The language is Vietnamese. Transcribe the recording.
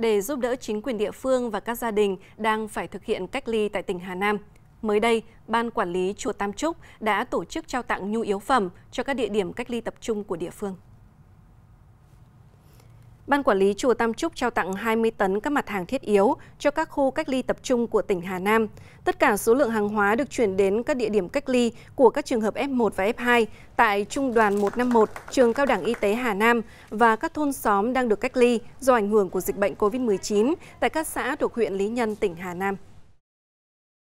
để giúp đỡ chính quyền địa phương và các gia đình đang phải thực hiện cách ly tại tỉnh Hà Nam. Mới đây, Ban Quản lý Chùa Tam Trúc đã tổ chức trao tặng nhu yếu phẩm cho các địa điểm cách ly tập trung của địa phương. Ban Quản lý Chùa Tam Trúc trao tặng 20 tấn các mặt hàng thiết yếu cho các khu cách ly tập trung của tỉnh Hà Nam. Tất cả số lượng hàng hóa được chuyển đến các địa điểm cách ly của các trường hợp F1 và F2 tại Trung đoàn 151, Trường Cao đẳng Y tế Hà Nam và các thôn xóm đang được cách ly do ảnh hưởng của dịch bệnh COVID-19 tại các xã thuộc huyện Lý Nhân, tỉnh Hà Nam.